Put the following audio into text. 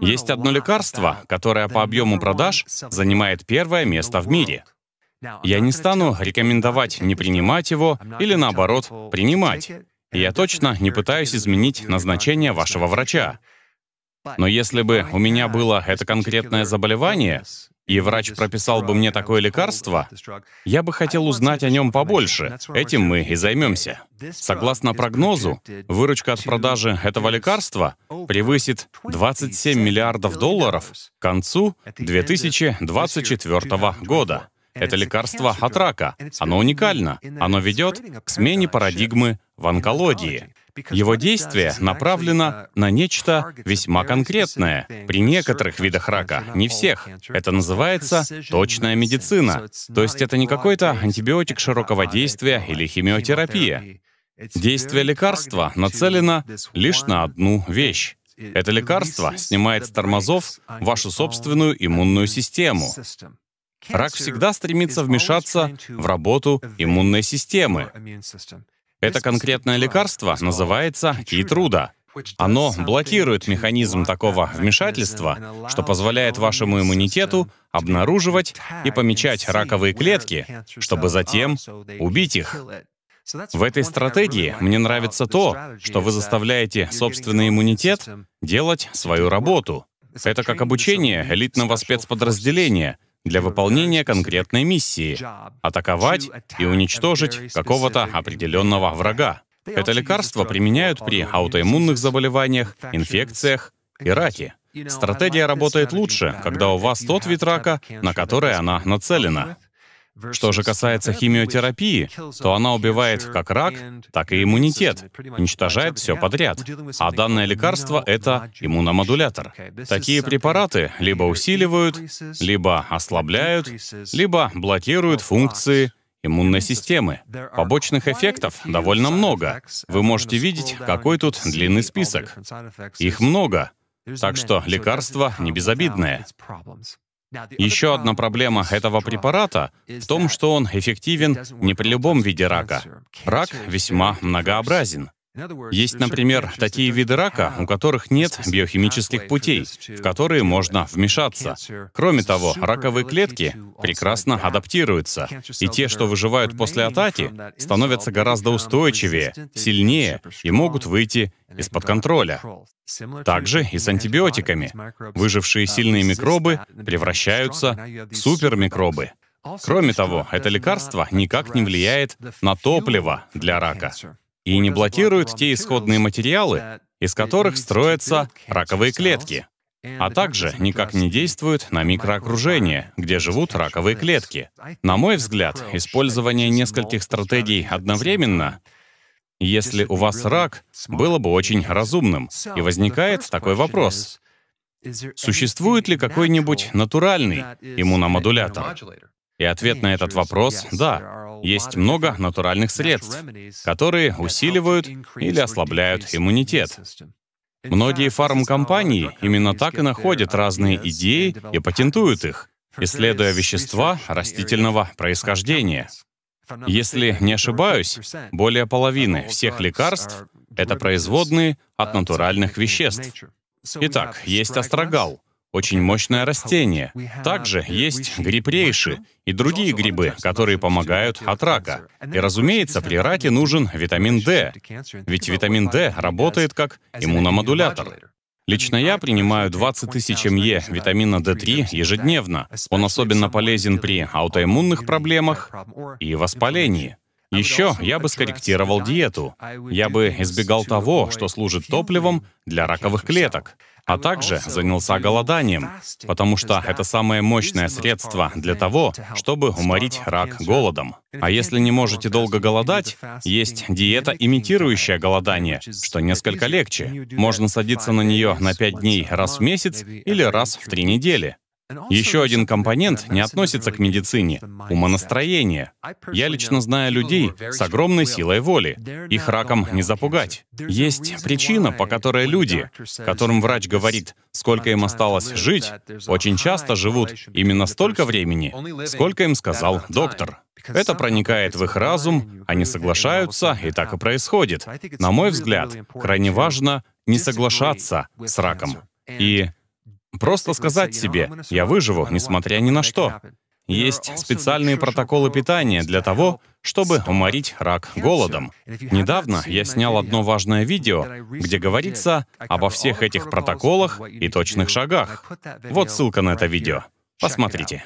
Есть одно лекарство, которое по объему продаж занимает первое место в мире. Я не стану рекомендовать не принимать его или наоборот принимать. Я точно не пытаюсь изменить назначение вашего врача. Но если бы у меня было это конкретное заболевание, и врач прописал бы мне такое лекарство, я бы хотел узнать о нем побольше. Этим мы и займемся. Согласно прогнозу, выручка от продажи этого лекарства превысит 27 миллиардов долларов к концу 2024 года. Это лекарство от рака. Оно уникально. Оно ведет к смене парадигмы в онкологии. Его действие направлено на нечто весьма конкретное при некоторых видах рака, не всех. Это называется точная медицина. То есть это не какой-то антибиотик широкого действия или химиотерапия. Действие лекарства нацелено лишь на одну вещь. Это лекарство снимает с тормозов вашу собственную иммунную систему. Рак всегда стремится вмешаться в работу иммунной системы. Это конкретное лекарство называется Китруда. Оно блокирует механизм такого вмешательства, что позволяет вашему иммунитету обнаруживать и помечать раковые клетки, чтобы затем убить их. В этой стратегии мне нравится то, что вы заставляете собственный иммунитет делать свою работу. Это как обучение элитного спецподразделения — для выполнения конкретной миссии — атаковать и уничтожить какого-то определенного врага. Это лекарство применяют при аутоиммунных заболеваниях, инфекциях и раке. Стратегия работает лучше, когда у вас тот вид рака, на который она нацелена. Что же касается химиотерапии, то она убивает как рак, так и иммунитет, уничтожает все подряд. А данное лекарство — это иммуномодулятор. Такие препараты либо усиливают, либо ослабляют, либо блокируют функции иммунной системы. Побочных эффектов довольно много. Вы можете видеть, какой тут длинный список. Их много. Так что лекарство не безобидное. Еще одна проблема этого препарата в том, что он эффективен не при любом виде рака. Рак весьма многообразен. Есть, например, такие виды рака, у которых нет биохимических путей, в которые можно вмешаться. Кроме того, раковые клетки прекрасно адаптируются, и те, что выживают после атаки, становятся гораздо устойчивее, сильнее и могут выйти из-под контроля. Также и с антибиотиками. Выжившие uh, сильные микробы превращаются в супермикробы. Кроме того, это лекарство никак не влияет на топливо для рака и не блокируют те исходные материалы, из которых строятся раковые клетки, а также никак не действуют на микроокружение, где живут раковые клетки. На мой взгляд, использование нескольких стратегий одновременно если у вас рак, было бы очень разумным. И возникает такой вопрос. Существует ли какой-нибудь натуральный иммуномодулятор? И ответ на этот вопрос — да. Есть много натуральных средств, которые усиливают или ослабляют иммунитет. Многие фармкомпании именно так и находят разные идеи и патентуют их, исследуя вещества растительного происхождения. Если не ошибаюсь, более половины всех лекарств — это производные от натуральных веществ. Итак, есть астрагал, очень мощное растение. Также есть грибрейши и другие грибы, которые помогают от рака. И, разумеется, при раке нужен витамин D, ведь витамин D работает как иммуномодулятор. Лично я принимаю 20 тысяч МЕ витамина D3 ежедневно. Он особенно полезен при аутоиммунных проблемах и воспалении. Еще я бы скорректировал диету. Я бы избегал того, что служит топливом для раковых клеток а также занялся голоданием, потому что это самое мощное средство для того, чтобы уморить рак голодом. А если не можете долго голодать, есть диета, имитирующая голодание, что несколько легче. Можно садиться на нее на 5 дней раз в месяц или раз в 3 недели. Еще один компонент не относится к медицине — умонастроение. Я лично знаю людей с огромной силой воли. Их раком не запугать. Есть причина, по которой люди, которым врач говорит, сколько им осталось жить, очень часто живут именно столько времени, сколько им сказал доктор. Это проникает в их разум, они соглашаются, и так и происходит. На мой взгляд, крайне важно не соглашаться с раком. И Просто сказать себе, я выживу, несмотря ни на что. Есть специальные протоколы питания для того, чтобы уморить рак голодом. Недавно я снял одно важное видео, где говорится обо всех этих протоколах и точных шагах. Вот ссылка на это видео. Посмотрите.